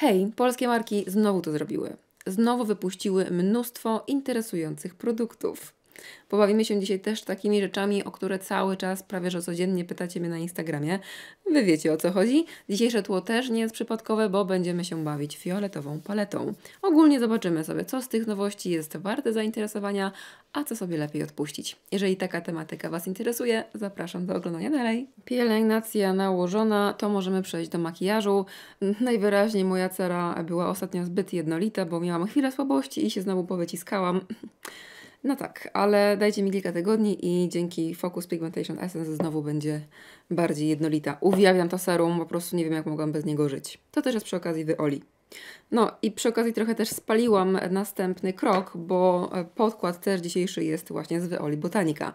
Hej, polskie marki znowu to zrobiły. Znowu wypuściły mnóstwo interesujących produktów. Pobawimy się dzisiaj też takimi rzeczami, o które cały czas prawie że codziennie pytacie mnie na Instagramie. Wy wiecie o co chodzi. Dzisiejsze tło też nie jest przypadkowe, bo będziemy się bawić fioletową paletą. Ogólnie zobaczymy sobie, co z tych nowości jest warte zainteresowania, a co sobie lepiej odpuścić. Jeżeli taka tematyka Was interesuje, zapraszam do oglądania dalej. Pielęgnacja nałożona, to możemy przejść do makijażu. Najwyraźniej moja cera była ostatnio zbyt jednolita, bo miałam chwilę słabości i się znowu powyciskałam. No tak, ale dajcie mi kilka tygodni i dzięki Focus Pigmentation Essence znowu będzie bardziej jednolita. Uwielbiam to serum, po prostu nie wiem jak mogłam bez niego żyć. To też jest przy okazji Wyoli. No i przy okazji trochę też spaliłam następny krok, bo podkład też dzisiejszy jest właśnie z Wyoli Botanika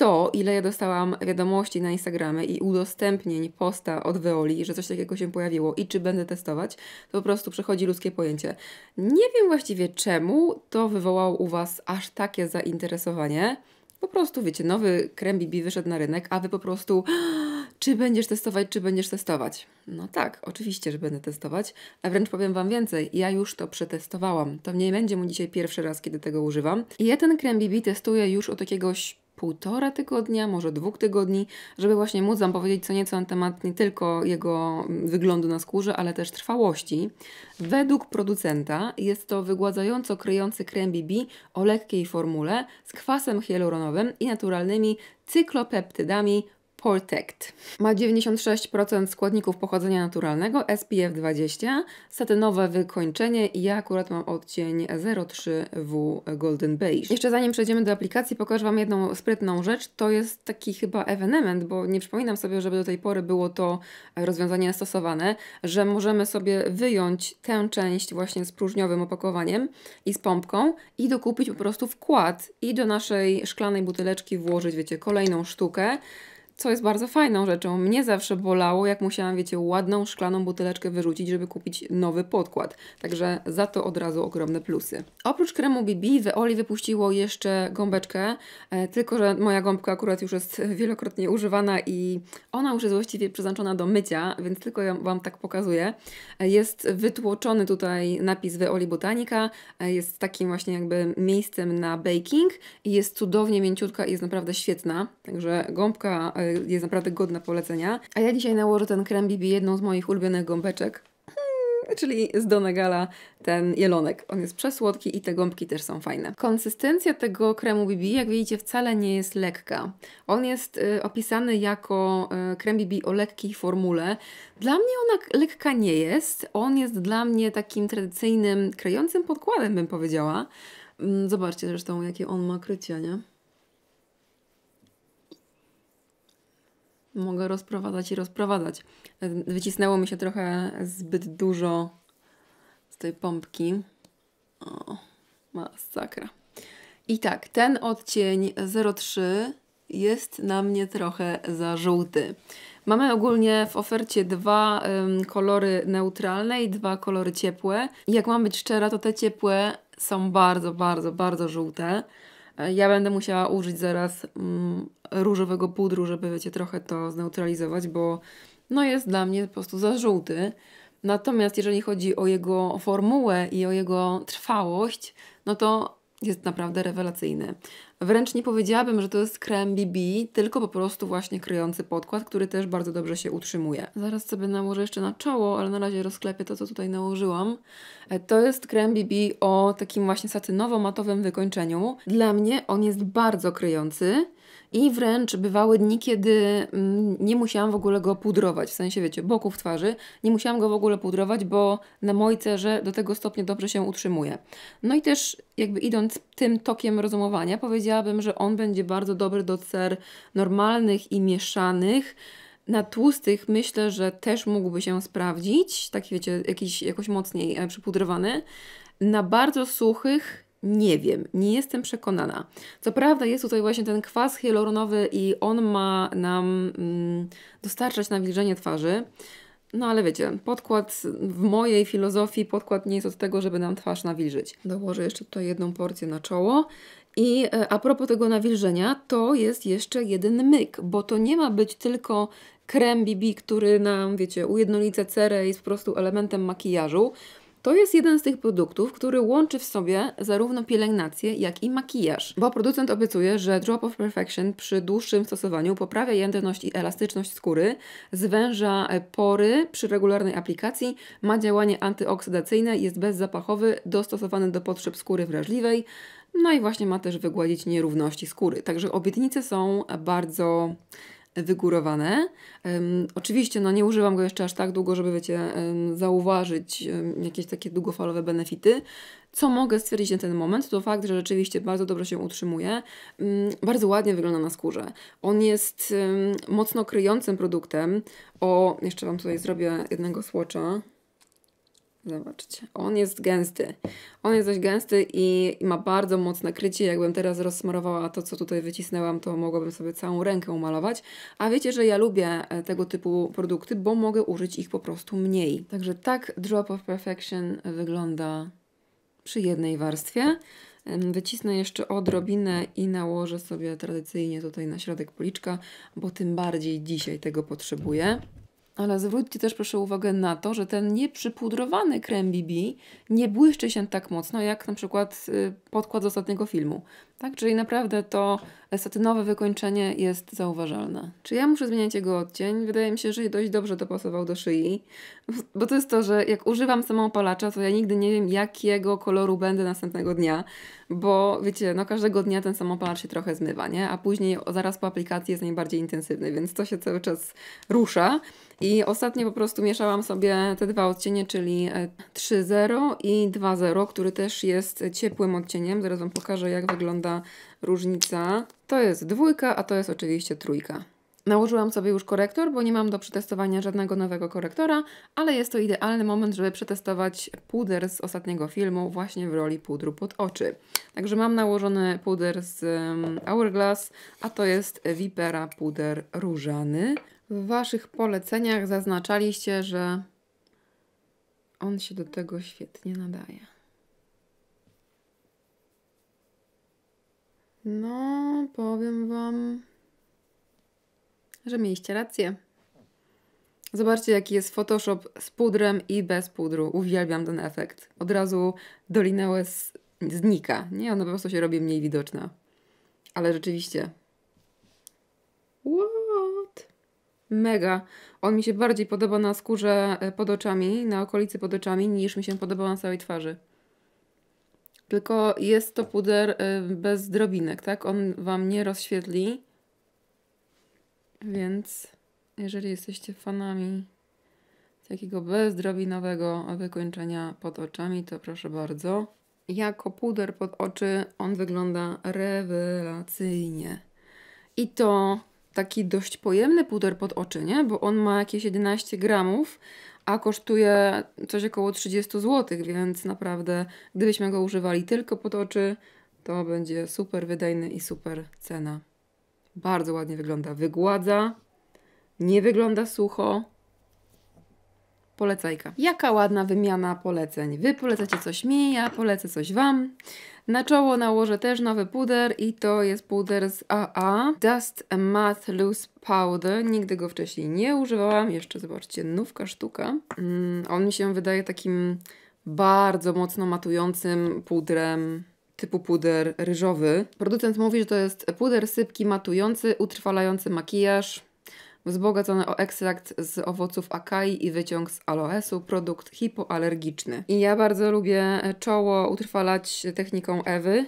to, ile ja dostałam wiadomości na Instagramie i udostępnień posta od Veoli, że coś takiego się pojawiło i czy będę testować, to po prostu przechodzi ludzkie pojęcie. Nie wiem właściwie czemu to wywołało u Was aż takie zainteresowanie. Po prostu, wiecie, nowy krem wyszedł na rynek, a Wy po prostu ah, czy będziesz testować, czy będziesz testować? No tak, oczywiście, że będę testować, a wręcz powiem Wam więcej, ja już to przetestowałam. To nie będzie mu dzisiaj pierwszy raz, kiedy tego używam. I ja ten krem testuję już od jakiegoś półtora tygodnia, może dwóch tygodni, żeby właśnie móc Wam powiedzieć co nieco na temat nie tylko jego wyglądu na skórze, ale też trwałości. Według producenta jest to wygładzająco kryjący krem BB o lekkiej formule z kwasem hialuronowym i naturalnymi cyklopeptydami Protect. Ma 96% składników pochodzenia naturalnego, SPF 20, satynowe wykończenie i ja akurat mam odcień 03W Golden Beige. Jeszcze zanim przejdziemy do aplikacji, pokażę Wam jedną sprytną rzecz. To jest taki chyba evenement, bo nie przypominam sobie, żeby do tej pory było to rozwiązanie stosowane, że możemy sobie wyjąć tę część właśnie z próżniowym opakowaniem i z pompką i dokupić po prostu wkład i do naszej szklanej buteleczki włożyć, wiecie, kolejną sztukę co jest bardzo fajną rzeczą. Mnie zawsze bolało, jak musiałam, wiecie, ładną szklaną buteleczkę wyrzucić, żeby kupić nowy podkład. Także za to od razu ogromne plusy. Oprócz kremu BB, oli wypuściło jeszcze gąbeczkę, e, tylko że moja gąbka akurat już jest wielokrotnie używana i ona już jest właściwie przeznaczona do mycia, więc tylko ją Wam tak pokazuję. E, jest wytłoczony tutaj napis Veoli Botanica, e, jest takim właśnie jakby miejscem na baking i jest cudownie mięciutka i jest naprawdę świetna. Także gąbka jest naprawdę godna polecenia. A ja dzisiaj nałożę ten krem BB, jedną z moich ulubionych gąbeczek, hmm, czyli z Donegala ten jelonek. On jest przesłodki i te gąbki też są fajne. Konsystencja tego kremu BB, jak widzicie, wcale nie jest lekka. On jest y, opisany jako y, krem BB o lekkiej formule. Dla mnie ona lekka nie jest. On jest dla mnie takim tradycyjnym, kryjącym podkładem, bym powiedziała. Mm, zobaczcie zresztą, jakie on ma krycie, nie? mogę rozprowadzać i rozprowadzać. Wycisnęło mi się trochę zbyt dużo z tej pompki. O, masakra. I tak, ten odcień 03 jest na mnie trochę za żółty. Mamy ogólnie w ofercie dwa ym, kolory neutralne i dwa kolory ciepłe. jak mam być szczera, to te ciepłe są bardzo, bardzo, bardzo żółte. E, ja będę musiała użyć zaraz mm, różowego pudru, żeby wiecie, trochę to zneutralizować, bo no jest dla mnie po prostu za żółty. Natomiast jeżeli chodzi o jego formułę i o jego trwałość, no to jest naprawdę rewelacyjny. Wręcz nie powiedziałabym, że to jest krem BB, tylko po prostu właśnie kryjący podkład, który też bardzo dobrze się utrzymuje. Zaraz sobie nałożę jeszcze na czoło, ale na razie rozklepię to, co tutaj nałożyłam. E, to jest krem BB o takim właśnie satynowo-matowym wykończeniu. Dla mnie on jest bardzo kryjący, i wręcz bywały dni, kiedy mm, nie musiałam w ogóle go pudrować, w sensie wiecie, boków twarzy. Nie musiałam go w ogóle pudrować, bo na mojej cerze do tego stopnia dobrze się utrzymuje. No i też jakby idąc tym tokiem rozumowania, powiedziałabym, że on będzie bardzo dobry do cer normalnych i mieszanych. Na tłustych myślę, że też mógłby się sprawdzić, tak wiecie, jakiś, jakoś mocniej e, przypudrowany. Na bardzo suchych nie wiem, nie jestem przekonana. Co prawda jest tutaj właśnie ten kwas hialuronowy i on ma nam mm, dostarczać nawilżenie twarzy, no ale wiecie, podkład w mojej filozofii, podkład nie jest od tego, żeby nam twarz nawilżyć. Dołożę jeszcze tutaj jedną porcję na czoło. I e, a propos tego nawilżenia, to jest jeszcze jeden myk, bo to nie ma być tylko krem BB, który nam, wiecie, ujednolica cerę i jest po prostu elementem makijażu. To jest jeden z tych produktów, który łączy w sobie zarówno pielęgnację, jak i makijaż, bo producent obiecuje, że Drop of Perfection przy dłuższym stosowaniu poprawia jędrność i elastyczność skóry, zwęża pory przy regularnej aplikacji, ma działanie antyoksydacyjne, jest bezzapachowy, dostosowany do potrzeb skóry wrażliwej, no i właśnie ma też wygładzić nierówności skóry. Także obietnice są bardzo wygórowane. Um, oczywiście no, nie używam go jeszcze aż tak długo, żeby wiecie, um, zauważyć um, jakieś takie długofalowe benefity. Co mogę stwierdzić na ten moment, to fakt, że rzeczywiście bardzo dobrze się utrzymuje, bardzo ładnie wygląda na skórze. On jest mocno kryjącym produktem. O, jeszcze Wam tutaj zrobię jednego słocza. Zobaczcie, on jest gęsty. On jest dość gęsty i, ma bardzo mocne krycie. Jakbym teraz rozsmarowała to, co tutaj wycisnęłam, to mogłabym sobie całą rękę umalować. A wiecie, że ja lubię e, tego typu produkty, bo mogę użyć ich po prostu mniej. Także tak Drop of Perfection wygląda przy jednej warstwie. Wycisnę jeszcze odrobinę i nałożę sobie tradycyjnie tutaj na środek policzka, bo tym bardziej dzisiaj tego potrzebuję. Ale zwróćcie też proszę uwagę na to, że ten nieprzypudrowany krem BB nie błyszczy się tak mocno jak na przykład y, podkład z ostatniego filmu. Tak, czyli naprawdę to satynowe wykończenie jest zauważalne. Czy ja muszę zmieniać jego odcień? Wydaje mi się, że dość dobrze dopasował do szyi, bo to jest to, że jak używam samoopalacza, to ja nigdy nie wiem, jakiego koloru będę następnego dnia, bo wiecie, no każdego dnia ten samopalacz się trochę zmywa, nie? A później zaraz po aplikacji jest najbardziej intensywny, więc to się cały czas rusza. I ostatnio po prostu mieszałam sobie te dwa odcienie, czyli 3.0 e, i 2.0, który też jest ciepłym odcieniem. Zaraz Wam pokażę, jak wygląda różnica. To jest dwójka, a to jest oczywiście trójka. Nałożyłam sobie już korektor, bo nie mam do przetestowania żadnego nowego korektora, ale jest to idealny moment, żeby przetestować puder z ostatniego filmu właśnie w roli pudru pod oczy. Także mam nałożony puder z Hourglass, a to jest Vipera puder różany. W Waszych poleceniach zaznaczaliście, że on się do tego świetnie nadaje. No, powiem Wam, że mieliście rację. Zobaczcie, jaki jest Photoshop z pudrem i bez pudru. Uwielbiam ten efekt. Od razu Dolina łez znika. Nie, ona po prostu się robi mniej widoczna. Ale rzeczywiście. What? Mega. On mi się bardziej podoba na skórze e, pod oczami, na okolicy pod oczami, niż mi się podoba na całej twarzy. Tylko jest to puder y, bez drobinek, tak? On Wam nie rozświetli. Więc jeżeli jesteście fanami takiego bezdrobinowego wykończenia pod oczami, to proszę bardzo. Jako puder pod oczy on wygląda rewelacyjnie. I to taki dość pojemny puder pod oczy, nie? Bo on ma jakieś 11 gramów, a kosztuje coś około 30 zł, więc naprawdę gdybyśmy go używali tylko pod oczy, to będzie super wydajny i super cena. Bardzo ładnie wygląda. Wygładza, nie wygląda sucho, polecajka. Jaka ładna wymiana poleceń. Wy polecacie coś mi, ja polecę coś Wam. Na czoło nałożę też nowy puder i to jest puder z AA Dust Matte Loose Powder. Nigdy go wcześniej nie używałam. Jeszcze zobaczcie, nówka sztuka. Mm, on mi się wydaje takim bardzo mocno matującym pudrem typu puder ryżowy. Producent mówi, że to jest puder sypki matujący, utrwalający makijaż wzbogacone o ekstrakt z owoców akai i wyciąg z aloesu, produkt hipoalergiczny. I ja bardzo lubię czoło utrwalać techniką Ewy,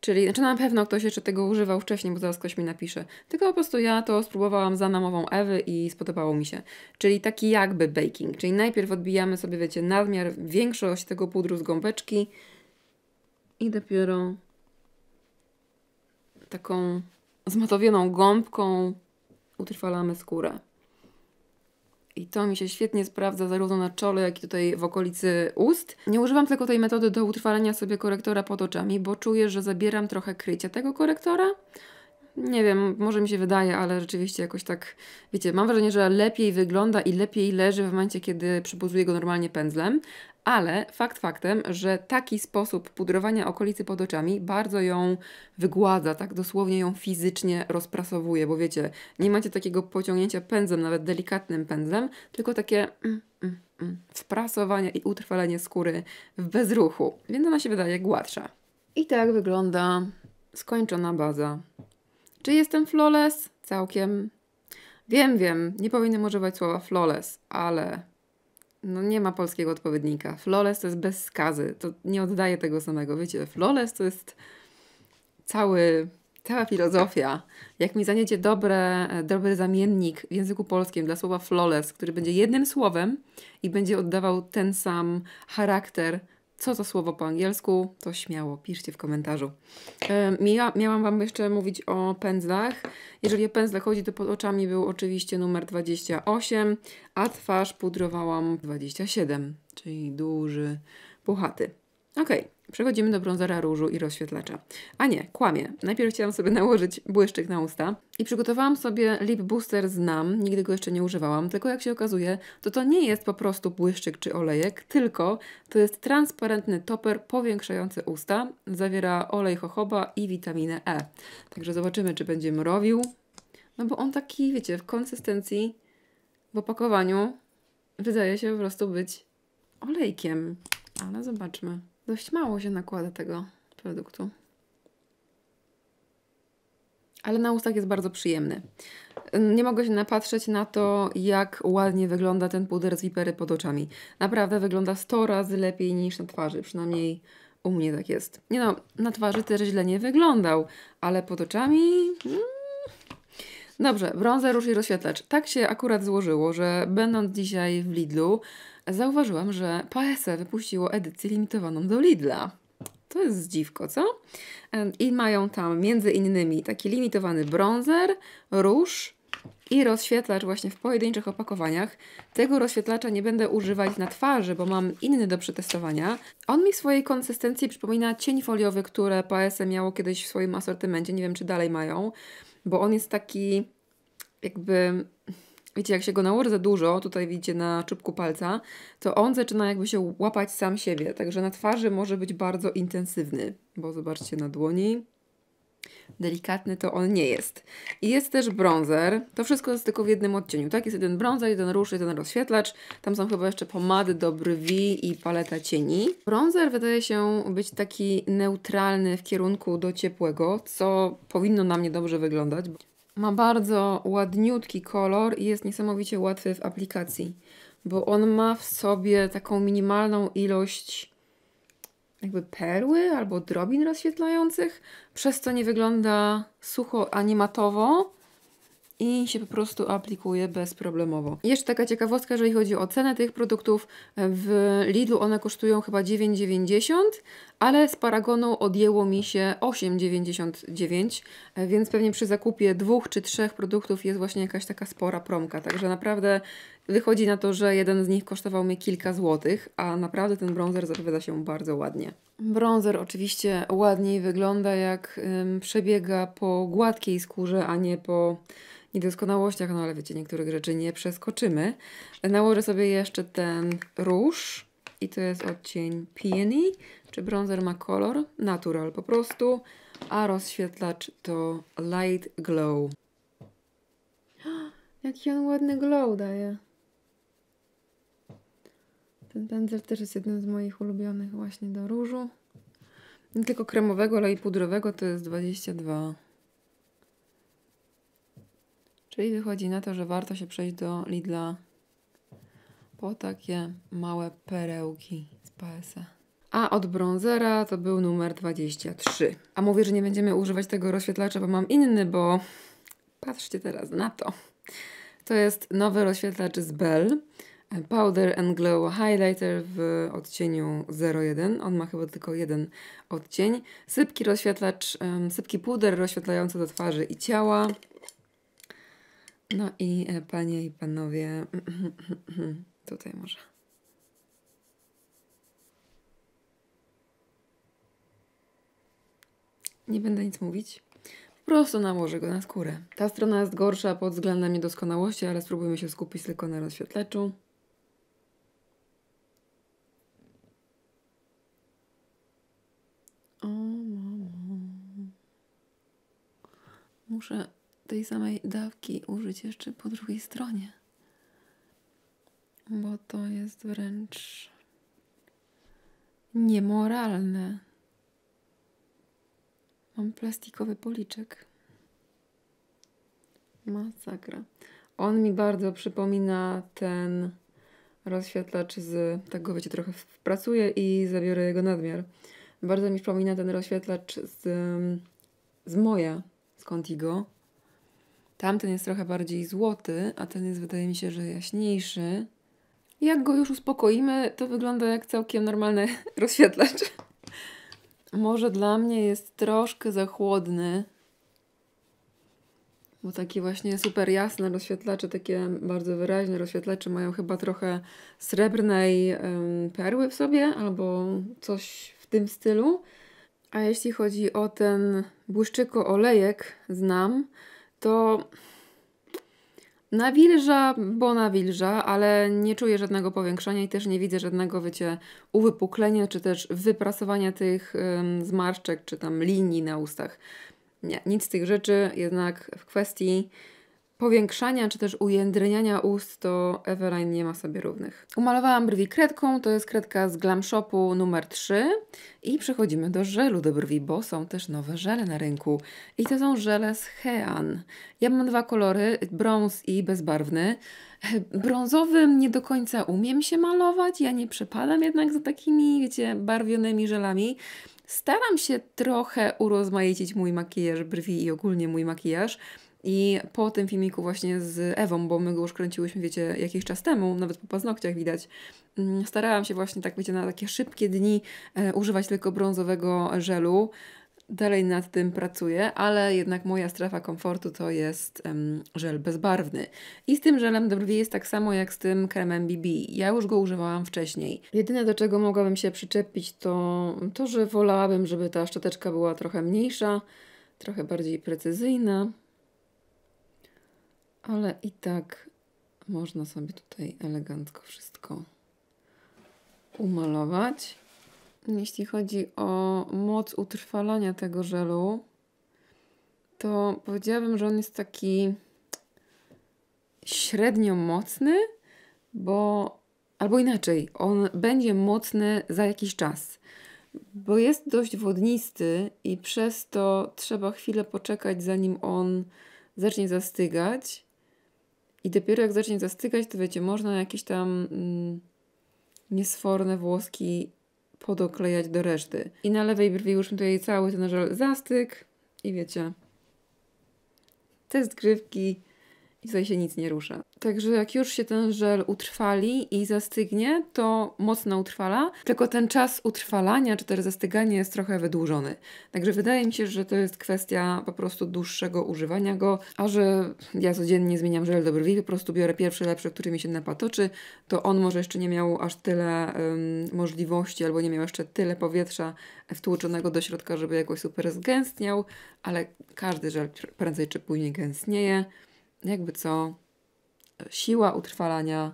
Czyli, znaczy na pewno ktoś jeszcze tego używał wcześniej, bo zaraz ktoś mi napisze. Tylko po prostu ja to spróbowałam za namową Ewy i spodobało mi się. Czyli taki jakby baking. Czyli najpierw odbijamy sobie, wiecie, nadmiar, większość tego pudru z gąbeczki i dopiero taką zmatowioną gąbką utrwalamy skórę. I to mi się świetnie sprawdza zarówno na czole, jak i tutaj w okolicy ust. Nie używam tylko tej metody do utrwalenia sobie korektora pod oczami, bo czuję, że zabieram trochę krycia tego korektora. Nie wiem, może mi się wydaje, ale rzeczywiście jakoś tak, wiecie, mam wrażenie, że lepiej wygląda i lepiej leży w momencie, kiedy przybuzuję go normalnie pędzlem, ale fakt faktem, że taki sposób pudrowania okolicy pod oczami bardzo ją wygładza, tak dosłownie ją fizycznie rozprasowuje, bo wiecie, nie macie takiego pociągnięcia pędzlem, nawet delikatnym pędzlem, tylko takie mm, mm, mm, wprasowanie i utrwalenie skóry w bezruchu, więc ona się wydaje gładsza. I tak wygląda skończona baza. Czy jestem flawless? Całkiem. Wiem, wiem, nie powinienem używać słowa flawless, ale no nie ma polskiego odpowiednika. Flawless to jest bez skazy. To nie oddaje tego samego. Wiecie, flawless to jest cały, cała filozofia. Jak mi zaniecie dobre, e, dobry zamiennik w języku polskim dla słowa flawless, który będzie jednym słowem i będzie oddawał ten sam charakter co to słowo po angielsku, to śmiało, piszcie w komentarzu. E, miałam Wam jeszcze mówić o pędzlach. Jeżeli o pędzle chodzi, to pod oczami był oczywiście numer 28, a twarz pudrowałam 27, czyli duży, puchaty. Okej, okay. Przechodzimy do brązera różu i rozświetlacza. A nie, kłamie. Najpierw chciałam sobie nałożyć błyszczyk na usta i przygotowałam sobie lip booster z NAM, nigdy go jeszcze nie używałam, tylko jak się okazuje, to to nie jest po prostu błyszczyk czy olejek, tylko to jest transparentny toper powiększający usta. Zawiera olej jojoba i witaminę E. Także zobaczymy, czy będzie mrowił. No bo on taki, wiecie, w konsystencji, w opakowaniu wydaje się po prostu być olejkiem. Ale zobaczmy dość mało się nakłada tego produktu. Ale na ustach jest bardzo przyjemny. Nie mogę się napatrzeć na to, jak ładnie wygląda ten puder z wipery pod oczami. Naprawdę wygląda 100 razy lepiej niż na twarzy, przynajmniej u mnie tak jest. Nie no, na twarzy też źle nie wyglądał, ale pod oczami... Mm. Dobrze, brązer, róż i rozświetlacz. Tak się akurat złożyło, że będąc dzisiaj w Lidlu, zauważyłam, że PSE wypuściło edycję limitowaną do Lidla. To jest dziwko, co? E, I mają tam między innymi taki limitowany bronzer, róż i rozświetlacz właśnie w pojedynczych opakowaniach. Tego rozświetlacza nie będę używać na twarzy, bo mam inny do przetestowania. On mi w swojej konsystencji przypomina cień foliowy, które PSE miało kiedyś w swoim asortymencie. Nie wiem, czy dalej mają, bo on jest taki jakby wiecie, jak się go nałoży za dużo, tutaj widzicie na czubku palca, to on zaczyna jakby się łapać sam siebie. Także na twarzy może być bardzo intensywny, bo zobaczcie na dłoni. Delikatny to on nie jest. I jest też bronzer. To wszystko jest tylko w jednym odcieniu, tak? Jest jeden bronzer, jeden rusz, jeden rozświetlacz. Tam są chyba jeszcze pomady do brwi i paleta cieni. Bronzer wydaje się być taki neutralny w kierunku do ciepłego, co powinno na mnie dobrze wyglądać, ma bardzo ładniutki kolor i jest niesamowicie łatwy w aplikacji, bo on ma w sobie taką minimalną ilość jakby perły albo drobin rozświetlających, przez co nie wygląda sucho animatowo i się po prostu aplikuje bezproblemowo. Jeszcze taka ciekawostka, jeżeli chodzi o cenę tych produktów. W Lidlu one kosztują chyba 9,90, ale z Paragonu odjęło mi się 8,99, e, więc pewnie przy zakupie dwóch czy trzech produktów jest właśnie jakaś taka spora promka, także naprawdę wychodzi na to, że jeden z nich kosztował mnie kilka złotych, a naprawdę ten bronzer zapowiada się bardzo ładnie. Bronzer oczywiście ładniej wygląda jak ym, przebiega po gładkiej skórze, a nie po niedoskonałościach, no ale wiecie, niektórych rzeczy nie przeskoczymy. Nałożę sobie jeszcze ten róż i to jest odcień Peony, czy bronzer ma kolor, natural po prostu, a rozświetlacz to light glow. Jaki on ładny glow daje. Ten pędzel też jest jednym z moich ulubionych właśnie do różu. Nie tylko kremowego, ale i pudrowego to jest 22. Czyli wychodzi na to, że warto się przejść do Lidla po takie małe perełki z PSA. E a od bronzera to był numer 23. A mówię, że nie będziemy używać tego rozświetlacza, bo mam inny, bo patrzcie teraz na to. To jest nowy rozświetlacz z Bell. Powder and Glow Highlighter w odcieniu 01. On ma chyba tylko jeden odcień. Sypki rozświetlacz, sypki puder rozświetlający do twarzy i ciała. No i e, panie i panowie, tutaj może. Nie będę nic mówić. Po prostu nałożę go na skórę. Ta strona jest gorsza pod względem niedoskonałości, ale spróbujmy się skupić tylko na rozświetleczu. O, mamo. Muszę tej samej dawki użyć jeszcze po drugiej stronie. Bo to jest wręcz niemoralne. Mam plastikowy policzek. Masakra. On mi bardzo przypomina ten rozświetlacz z... Tak go wiecie, trochę wpracuję i zabiorę jego nadmiar. Bardzo mi przypomina ten rozświetlacz z, z moja, z Contigo. Tamten jest trochę bardziej złoty, a ten jest wydaje mi się, że jaśniejszy. Jak go już uspokoimy, to wygląda jak całkiem normalny rozświetlacz może dla mnie jest troszkę za chłodny. Bo takie właśnie super jasne rozświetlacze, takie bardzo wyraźne rozświetlacze mają chyba trochę srebrnej perły w sobie albo coś w tym stylu. A jeśli chodzi o ten błyszczyko olejek, znam, to Nawilża, bo nawilża, ale nie czuję żadnego powiększenia i też nie widzę żadnego, wiecie, uwypuklenia czy też wyprasowania tych ym, zmarszczek czy tam linii na ustach. Nie, nic z tych rzeczy, jednak w kwestii powiększania czy też ujędrniania ust to Everline nie ma sobie równych. Umalowałam brwi kredką, to jest kredka z Glam Shopu numer 3 i przechodzimy do żelu do brwi, bo są też nowe żele na rynku i to są żele z Hean. Ja mam dwa kolory, brąz i bezbarwny. Brązowym nie do końca umiem się malować, ja nie przepadam jednak za takimi, wiecie, barwionymi żelami. Staram się trochę urozmaicić mój makijaż brwi i ogólnie mój makijaż, i po tym filmiku właśnie z Ewą, bo my go już kręciłyśmy, wiecie, jakiś czas temu, nawet po paznokciach widać, mm, starałam się właśnie tak, wiecie, na takie szybkie dni e, używać tylko brązowego żelu. Dalej nad tym pracuję, ale jednak moja strefa komfortu to jest em, żel bezbarwny. I z tym żelem dobrze jest tak samo jak z tym kremem BB. Ja już go używałam wcześniej. Jedyne do czego mogłabym się przyczepić to to, że wolałabym, żeby ta szczoteczka była trochę mniejsza, trochę bardziej precyzyjna, ale i tak można sobie tutaj elegancko wszystko umalować. Jeśli chodzi o moc utrwalania tego żelu, to powiedziałabym, że on jest taki średnio mocny, bo albo inaczej, on będzie mocny za jakiś czas, bo jest dość wodnisty i przez to trzeba chwilę poczekać, zanim on zacznie zastygać. I dopiero jak zacznie zastygać, to wiecie, można jakieś tam mm, niesforne włoski podoklejać do reszty. I na lewej brwi już mi tutaj cały ten żel zastyk i wiecie, test grzywki i tutaj się nic nie rusza. Także jak już się ten żel utrwali i zastygnie, to mocno utrwala, tylko ten czas utrwalania czy też zastygania jest trochę wydłużony. Także wydaje mi się, że to jest kwestia po prostu dłuższego używania go, a że ja codziennie zmieniam żel do brwi, po prostu biorę pierwszy lepszy, który mi się napatoczy, to on może jeszcze nie miał aż tyle um, możliwości albo nie miał jeszcze tyle powietrza wtłuczonego do środka, żeby jakoś super zgęstniał, ale każdy żel prędzej czy później gęstnieje jakby co, siła utrwalania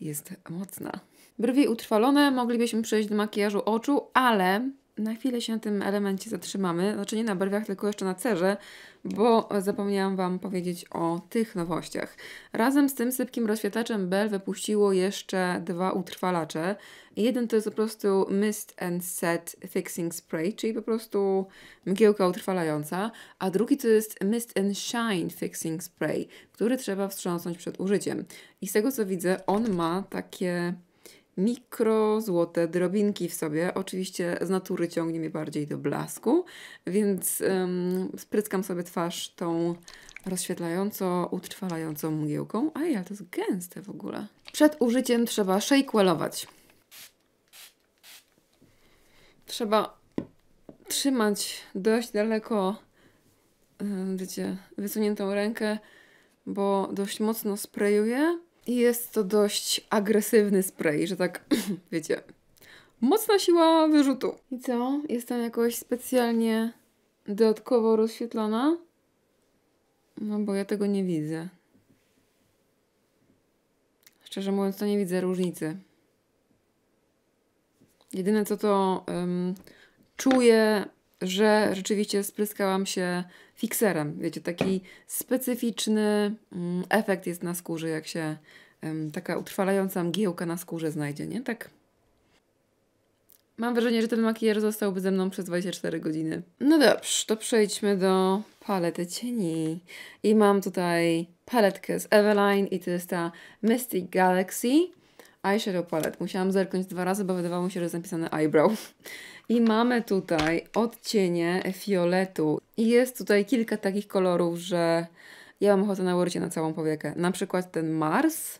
jest mocna. Brwi utrwalone, moglibyśmy przejść do makijażu oczu, ale na chwilę się na tym elemencie zatrzymamy, znaczy nie na barwach, tylko jeszcze na cerze, bo zapomniałam Wam powiedzieć o tych nowościach. Razem z tym sypkim rozświetlaczem Bell wypuściło jeszcze dwa utrwalacze. Jeden to jest po prostu Mist and Set Fixing Spray, czyli po prostu mgiełka utrwalająca, a drugi to jest Mist and Shine Fixing Spray, który trzeba wstrząsnąć przed użyciem. I z tego co widzę, on ma takie mikro złote drobinki w sobie. Oczywiście z natury ciągnie mnie bardziej do blasku, więc um, sobie twarz tą rozświetlająco, utrwalającą mgiełką. A ja to jest gęste w ogóle. Przed użyciem trzeba shakewellować. Trzeba trzymać dość daleko, wiecie, wysuniętą rękę, bo dość mocno sprayuje jest to dość agresywny spray, że tak, wiecie, mocna siła wyrzutu. I co? Jestem jakoś specjalnie dodatkowo rozświetlona? No bo ja tego nie widzę. Szczerze mówiąc, to nie widzę różnicy. Jedyne co to um, czuję że rzeczywiście spryskałam się fikserem. Wiecie, taki specyficzny mm, efekt jest na skórze, jak się taka utrwalająca mgiełka na skórze znajdzie, nie? Tak. Mam wrażenie, że ten makijaż zostałby ze mną przez 24 godziny. No dobrze, to przejdźmy do palety cieni. I mam tutaj paletkę z Eveline i to jest ta Mystic Galaxy eyeshadow palette. Musiałam zerknąć dwa razy, bo wydawało mi się, że jest napisane eyebrow. I mamy tutaj odcienie fioletu. I jest tutaj kilka takich kolorów, że ja mam ochotę nałożyć je na całą powiekę. Na przykład ten Mars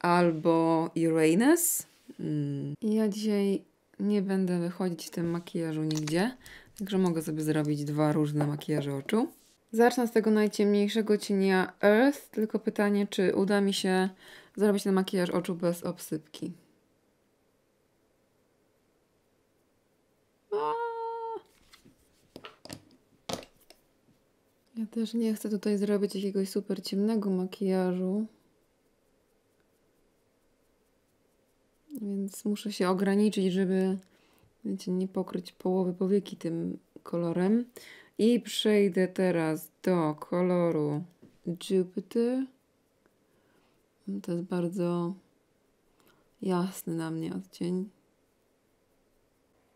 albo Uranus. Mm. Ja dzisiaj nie będę wychodzić w tym makijażu nigdzie, także mogę sobie zrobić dwa różne makijaże oczu. Zacznę z tego najciemniejszego cienia Earth, tylko pytanie, czy uda mi się zrobić ten makijaż oczu bez obsypki. Ja też nie chcę tutaj zrobić jakiegoś super ciemnego makijażu. Więc muszę się ograniczyć, żeby wiecie, nie pokryć połowy powieki tym kolorem. I przejdę teraz do koloru Jupiter. To jest bardzo jasny na mnie odcień.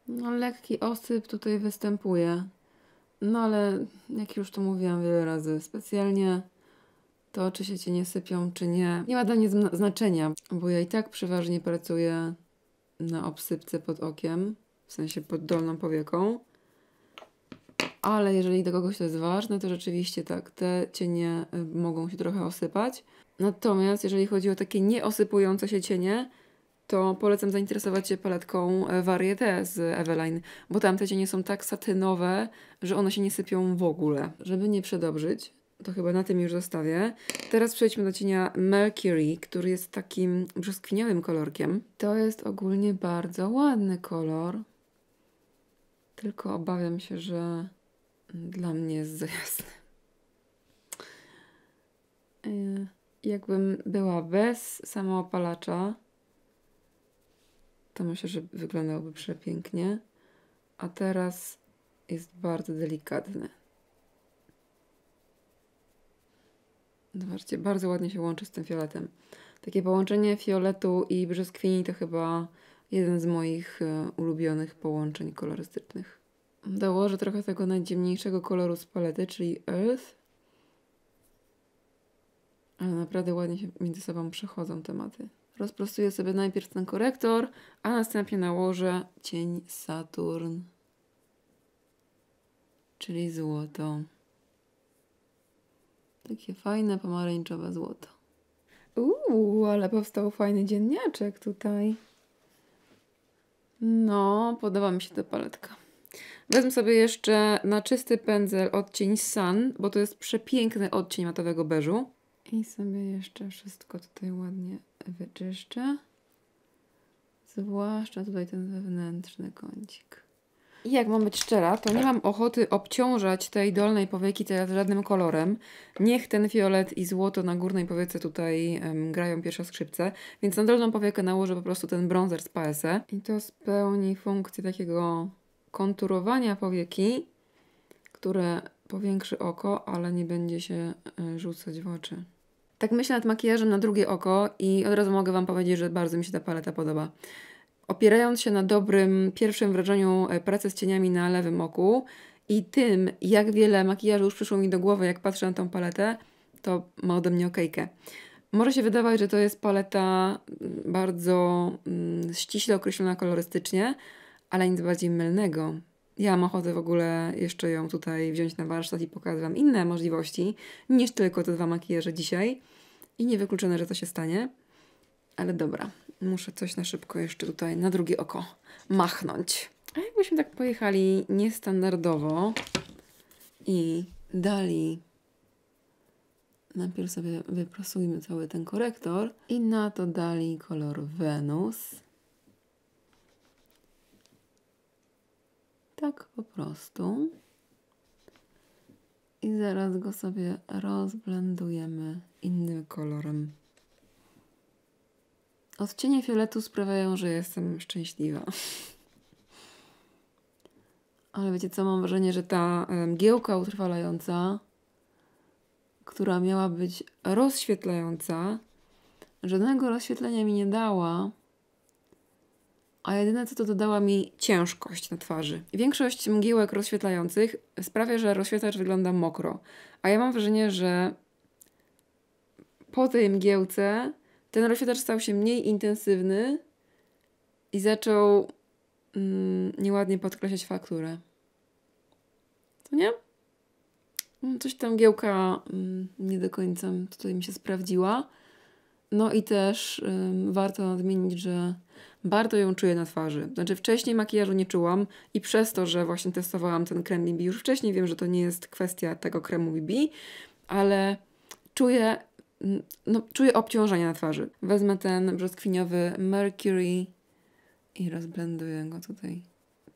No, lekki osyp tutaj występuje. No ale jak już to mówiłam wiele razy, specjalnie to, czy się cię nie sypią, czy nie, nie ma dla mnie znaczenia, bo ja i tak przeważnie pracuję na obsypce pod okiem, w sensie pod dolną powieką. Ale jeżeli do kogoś to jest ważne, to rzeczywiście tak, te cienie y, mogą się trochę osypać. Natomiast jeżeli chodzi o takie nieosypujące się cienie, to polecam zainteresować się paletką e, Varieté z Eveline, bo tamte cienie są tak satynowe, że one się nie sypią w ogóle. Żeby nie przedobrzyć, to chyba na tym już zostawię. Teraz przejdźmy do cienia Mercury, który jest takim brzoskwiniowym kolorkiem. To jest ogólnie bardzo ładny kolor, tylko obawiam się, że dla mnie jest za jasny. E, jakbym była bez samoopalacza, to myślę, że wyglądałby przepięknie. A teraz jest bardzo delikatny. Zobaczcie, bardzo ładnie się łączy z tym fioletem. Takie połączenie fioletu i brzoskwini to chyba jeden z moich e, ulubionych połączeń kolorystycznych. Dołożę trochę tego najciemniejszego koloru z palety, czyli Earth. Ale naprawdę ładnie się między sobą przechodzą tematy. Rozprostuję sobie najpierw ten korektor, a następnie nałożę cień Saturn, czyli złoto. Takie fajne pomarańczowe złoto. Uuu, ale powstał fajny dzienniaczek tutaj. No, podoba mi się ta paletka. Wezmę sobie jeszcze na czysty pędzel odcień Sun, bo to jest przepiękny odcień matowego beżu. I sobie jeszcze wszystko tutaj ładnie wyczyszczę. Zwłaszcza tutaj ten wewnętrzny kącik. I jak mam być szczera, to nie tak. mam ochoty obciążać tej dolnej powieki teraz żadnym kolorem. Niech ten fiolet i złoto na górnej powiece tutaj um, grają pierwsze skrzypce, więc na dolną powiekę nałożę po prostu ten bronzer z PSE. I to spełni funkcję takiego konturowania powieki, które powiększy oko, ale nie będzie się e, rzucać w oczy. Tak myślę nad makijażem na drugie oko i od razu mogę Wam powiedzieć, że bardzo mi się ta paleta podoba. Opierając się na dobrym pierwszym wrażeniu e, pracy z cieniami na lewym oku i tym, jak wiele makijażu już przyszło mi do głowy, jak patrzę na tą paletę, to ma ode mnie okejkę. Może się wydawać, że to jest paleta mm, bardzo mm, ściśle określona kolorystycznie, ale nic bardziej mylnego ja mam ochotę w ogóle jeszcze ją tutaj wziąć na warsztat i pokazać Wam inne możliwości niż tylko te dwa makijaże dzisiaj. I niewykluczone, że to się stanie. Ale dobra, muszę coś na szybko jeszcze tutaj na drugie oko machnąć. A jakbyśmy tak pojechali niestandardowo i dali. Najpierw sobie wyprosujmy cały ten korektor i na to dali kolor Wenus. tak po prostu. I zaraz go sobie rozblendujemy innym kolorem. Odcienie fioletu sprawiają, że jestem szczęśliwa. Ale wiecie co, mam wrażenie, że ta mgiełka utrwalająca, która miała być rozświetlająca, żadnego rozświetlenia mi nie dała a jedyne co to dodała mi ciężkość na twarzy. Większość mgiełek rozświetlających sprawia, że rozświetlacz wygląda mokro, a ja mam wrażenie, że po tej mgiełce ten rozświetlacz stał się mniej intensywny i zaczął mm, nieładnie podkreślać fakturę. To nie? No, coś tam giełka mm, nie do końca tutaj mi się sprawdziła. No i też ym, warto nadmienić, że bardzo ją czuję na twarzy. Znaczy wcześniej makijażu nie czułam i przez to, że właśnie testowałam ten krem BB, już wcześniej wiem, że to nie jest kwestia tego kremu BB, ale czuję, mm, no, czuję obciążenie na twarzy. Wezmę ten brzoskwiniowy Mercury i rozblenduję go tutaj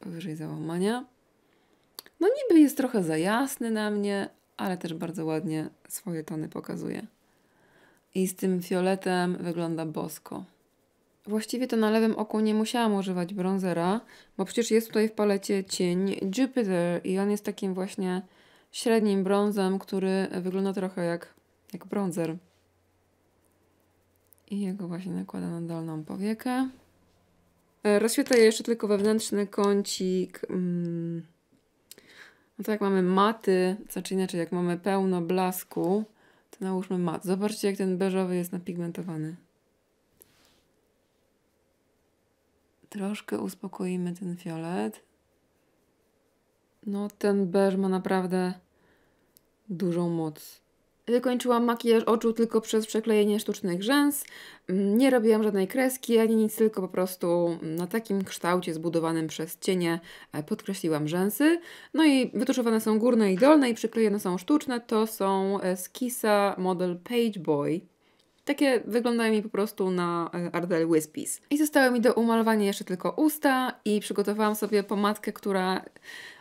powyżej załamania. No niby jest trochę za jasny na mnie, ale też bardzo ładnie swoje tony pokazuje. I z tym fioletem wygląda bosko. Właściwie to na lewym oku nie musiałam używać bronzera, bo przecież jest tutaj w palecie cień Jupiter i on jest takim właśnie średnim brązem, który wygląda trochę jak, jak bronzer. I jego właśnie nakłada na dolną powiekę. E, rozświetlaję jeszcze tylko wewnętrzny kącik. Mm, no to jak mamy maty, co czy znaczy inaczej, jak mamy pełno blasku, to nałóżmy mat. Zobaczcie, jak ten beżowy jest napigmentowany. Troszkę uspokoimy ten fiolet. No, ten beż ma naprawdę dużą moc. Wykończyłam makijaż oczu tylko przez przeklejenie sztucznych rzęs. Mm, Nie robiłam żadnej kreski ani nic, tylko po prostu mm, na takim kształcie zbudowanym przez cienie e, podkreśliłam rzęsy. No i wytuszowane są górne i dolne i przyklejone są sztuczne. To są z e, Kisa model Page Boy. Takie wyglądają mi po prostu na e, Ardell Wispies. I zostały mi do umalowania jeszcze tylko usta i przygotowałam sobie pomadkę, która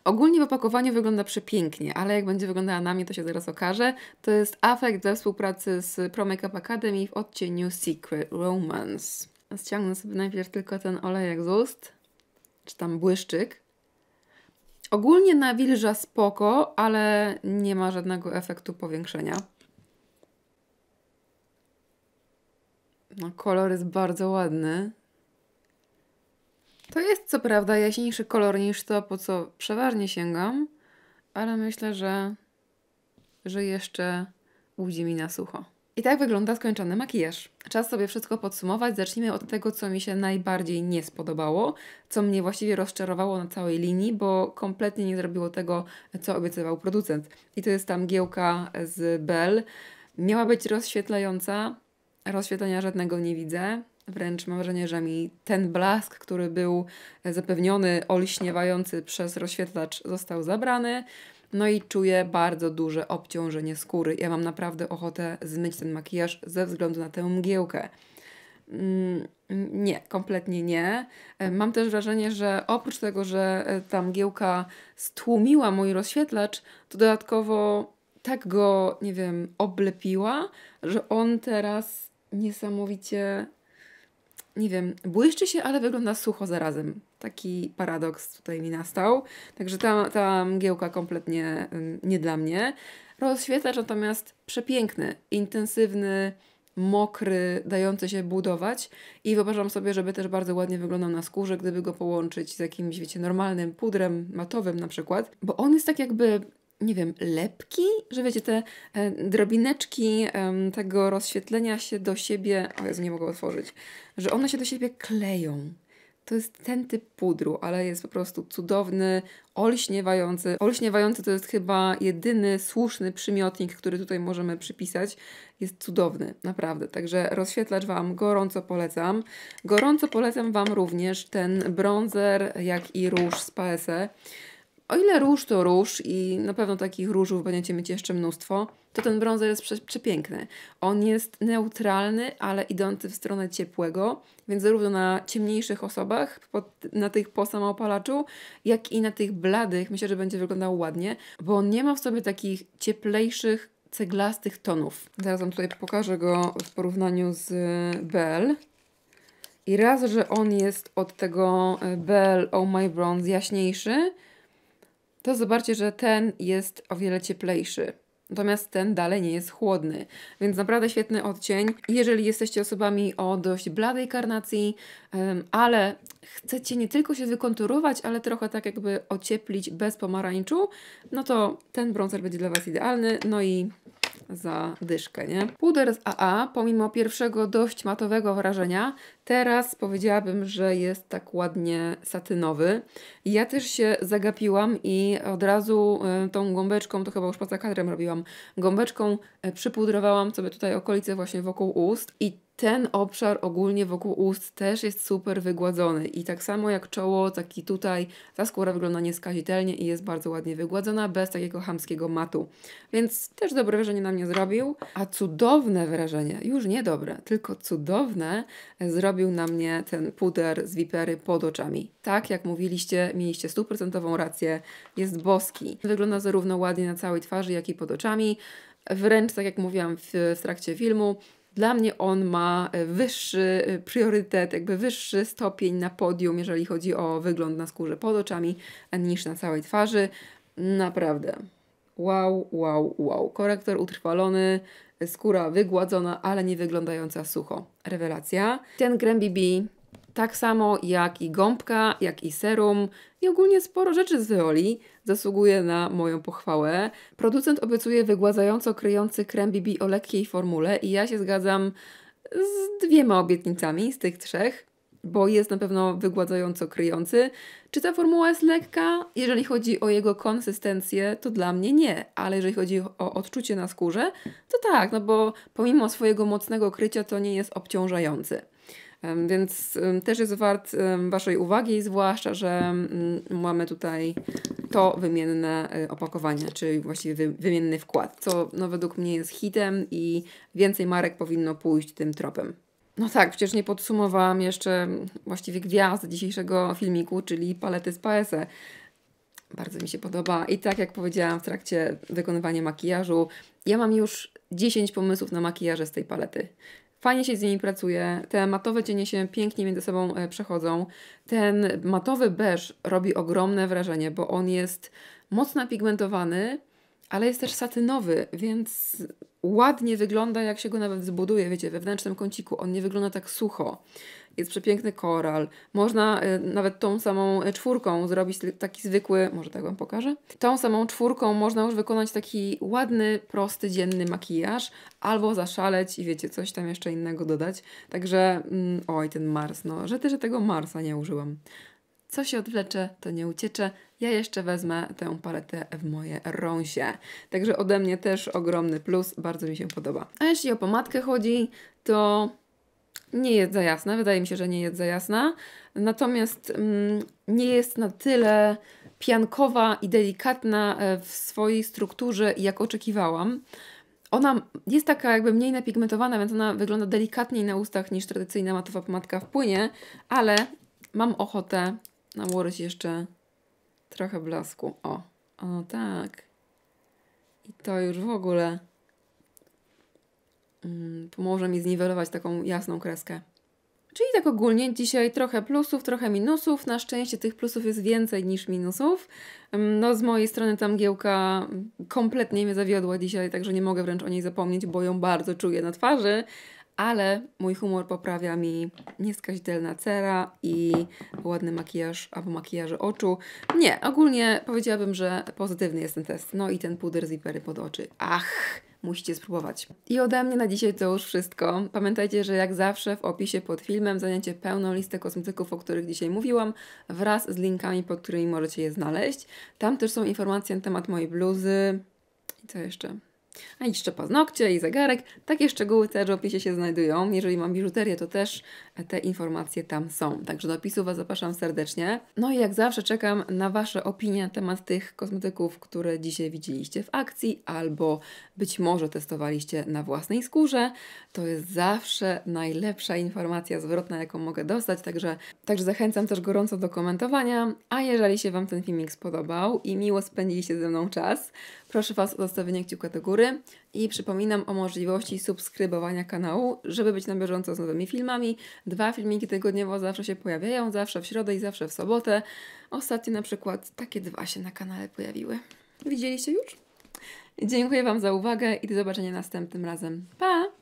ogólnie w opakowaniu wygląda przepięknie, ale jak będzie wyglądała na mnie, to się zaraz okaże. To jest afekt we współpracy z Pro Makeup Academy w odcieniu Secret Romance. Ściągnę sobie najpierw tylko ten olejek z ust, czy tam błyszczyk. Ogólnie nawilża spoko, ale nie ma żadnego efektu powiększenia. No, kolor jest bardzo ładny. To jest co prawda jaśniejszy kolor niż to, po co przeważnie sięgam, ale myślę, że, że jeszcze ujdzie mi na sucho. I tak wygląda skończony makijaż. Czas sobie wszystko podsumować. Zacznijmy od tego, co mi się najbardziej nie spodobało, co mnie właściwie rozczarowało na całej linii, bo kompletnie nie zrobiło tego, co obiecywał producent. I to jest tam giełka z Bell. Miała być rozświetlająca, rozświetlenia żadnego nie widzę. Wręcz mam wrażenie, że mi ten blask, który był zapewniony olśniewający przez rozświetlacz, został zabrany. No i czuję bardzo duże obciążenie skóry. Ja mam naprawdę ochotę zmyć ten makijaż ze względu na tę mgiełkę. Mm, nie, kompletnie nie. Mam też wrażenie, że oprócz tego, że ta mgiełka stłumiła mój rozświetlacz, to dodatkowo tak go, nie wiem, oblepiła, że on teraz niesamowicie, nie wiem, błyszczy się, ale wygląda sucho zarazem. Taki paradoks tutaj mi nastał. Także ta, ta mgiełka kompletnie mm, nie dla mnie. Rozświetlacz natomiast przepiękny, intensywny, mokry, dający się budować i wyobrażam sobie, żeby też bardzo ładnie wyglądał na skórze, gdyby go połączyć z jakimś, wiecie, normalnym pudrem matowym na przykład, bo on jest tak jakby nie wiem, lepki, że wiecie, te e, drobineczki tego rozświetlenia się do siebie, o Jezu, nie mogę otworzyć, że one się do siebie kleją. To jest ten typ pudru, ale jest po prostu cudowny, olśniewający. Olśniewający to jest chyba jedyny słuszny przymiotnik, który tutaj możemy przypisać. Jest cudowny, naprawdę. Także rozświetlacz Wam gorąco polecam. Gorąco polecam Wam również ten bronzer, jak i róż z PSE o ile róż to róż i na pewno takich różów będziecie mieć jeszcze mnóstwo, to ten brązer jest prze przepiękny. On jest neutralny, ale idący w stronę ciepłego, więc zarówno na ciemniejszych osobach, pod, na tych po samoopalaczu, jak i na tych bladych myślę, że będzie wyglądał ładnie, bo on nie ma w sobie takich cieplejszych, ceglastych tonów. Zaraz Wam tutaj pokażę go w porównaniu z e, Bell. I raz, że on jest od tego e, Bell Oh My Bronze jaśniejszy, to zobaczcie, że ten jest o wiele cieplejszy. Natomiast ten dalej nie jest chłodny, więc naprawdę świetny odcień. Jeżeli jesteście osobami o dość bladej karnacji, ale chcecie nie tylko się wykonturować, ale trochę tak jakby ocieplić bez pomarańczu, no to ten bronzer będzie dla Was idealny. No i za dyszkę, nie? Puder z AA, pomimo pierwszego dość matowego wrażenia, Teraz powiedziałabym, że jest tak ładnie satynowy. Ja też się zagapiłam i od razu e, tą gąbeczką, to chyba już poza kadrem robiłam, gąbeczką e, przypudrowałam sobie tutaj okolice właśnie wokół ust i ten obszar ogólnie wokół ust też jest super wygładzony i tak samo jak czoło, taki tutaj ta skóra wygląda nieskazitelnie i jest bardzo ładnie wygładzona, bez takiego hamskiego matu. Więc też dobre wrażenie na mnie zrobił, a cudowne wrażenie, już nie dobre, tylko cudowne e, zrobił zrobił na mnie ten puder z wipery pod oczami. Tak, jak mówiliście, mieliście stuprocentową rację, jest boski. Wygląda zarówno ładnie na całej twarzy, jak i pod oczami. Wręcz, tak jak mówiłam w, w trakcie filmu, dla mnie on ma e, wyższy e, priorytet, jakby wyższy stopień na podium, jeżeli chodzi o wygląd na skórze pod oczami, niż na całej twarzy. Naprawdę. Wow, wow, wow. Korektor utrwalony, skóra wygładzona, ale nie wyglądająca sucho. Rewelacja. Ten krem BB tak samo jak i gąbka, jak i serum i ogólnie sporo rzeczy z Veoli zasługuje na moją pochwałę. Producent obiecuje wygładzająco kryjący krem BB o lekkiej formule i ja się zgadzam z dwiema obietnicami z tych trzech bo jest na pewno wygładzająco kryjący. Czy ta formuła jest lekka? Jeżeli chodzi o jego konsystencję, to dla mnie nie, ale jeżeli chodzi o odczucie na skórze, to tak, no bo pomimo swojego mocnego krycia to nie jest obciążający. Więc też jest wart Waszej uwagi, zwłaszcza, że mm, mamy tutaj to wymienne y, opakowanie, czyli właściwie wymienny wkład, co no, według mnie jest hitem i więcej marek powinno pójść tym tropem. No tak, przecież nie podsumowałam jeszcze właściwie gwiazd dzisiejszego filmiku, czyli palety z Paese. Bardzo mi się podoba. I tak jak powiedziałam w trakcie wykonywania makijażu, ja mam już 10 pomysłów na makijaże z tej palety. Fajnie się z nimi pracuje, te matowe cienie się pięknie między sobą e, przechodzą. Ten matowy beż robi ogromne wrażenie, bo on jest mocno pigmentowany, ale jest też satynowy, więc ładnie wygląda, jak się go nawet zbuduje, wiecie, we wnętrznym kąciku. On nie wygląda tak sucho. Jest przepiękny koral. Można e, nawet tą samą czwórką zrobić taki zwykły, może tak Wam pokażę. Tą samą czwórką można już wykonać taki ładny, prosty, dzienny makijaż, albo zaszaleć i wiecie, coś tam jeszcze innego dodać. Także, mm, oj, ten Mars, no, że też tego Marsa nie użyłam. Co się odwlecze, to nie uciecze. Ja jeszcze wezmę tę paletę w moje rąsie. Także ode mnie też ogromny plus, bardzo mi się podoba. A jeśli o pomadkę chodzi, to nie jest za jasna. Wydaje mi się, że nie jest za jasna. Natomiast mm, nie jest na tyle piankowa i delikatna e, w swojej strukturze, jak oczekiwałam. Ona jest taka jakby mniej napigmentowana, więc ona wygląda delikatniej na ustach niż tradycyjna matowa pomadka w płynie, ale mam ochotę nałożyć jeszcze trochę blasku. O, o tak. I to już w ogóle mm, pomoże mi zniwelować taką jasną kreskę. Czyli tak ogólnie dzisiaj trochę plusów, trochę minusów. Na szczęście tych plusów jest więcej niż minusów. Mm, no z mojej strony ta mgiełka kompletnie mnie zawiodła dzisiaj, także nie mogę wręcz o niej zapomnieć, bo ją bardzo czuję na twarzy ale mój humor poprawia mi nieskaźdelna cera i ładny makijaż albo makijaże oczu. Nie, ogólnie powiedziałabym, że pozytywny jest ten test. No i ten puder z Ipery pod oczy. Ach! musicie spróbować. I ode mnie na dzisiaj to już wszystko. Pamiętajcie, że jak zawsze w opisie pod filmem znajdziecie pełną listę kosmetyków, o których dzisiaj mówiłam, wraz z linkami, pod którymi możecie je znaleźć. Tam też są informacje na temat mojej bluzy i co jeszcze? A jeszcze paznokcie i zegarek. Takie szczegóły też w opisie się znajdują. Jeżeli mam biżuterię, to też te informacje tam są. Także do opisu Was zapraszam serdecznie. No i jak zawsze czekam na Wasze opinie na temat tych kosmetyków, które dzisiaj widzieliście w akcji albo być może testowaliście na własnej skórze. To jest zawsze najlepsza informacja zwrotna, jaką mogę dostać, także, także zachęcam też gorąco do komentowania. A jeżeli się Wam ten filmik spodobał i miło spędziliście ze mną czas, proszę Was o zostawienie kciuka do góry i przypominam o możliwości subskrybowania kanału, żeby być na bieżąco z nowymi filmami. Dwa filmiki tygodniowo zawsze się pojawiają, zawsze w środę i zawsze w sobotę. Ostatnio na przykład takie dwa się na kanale pojawiły. Widzieliście już? Dziękuję Wam za uwagę i do zobaczenia następnym razem. Pa!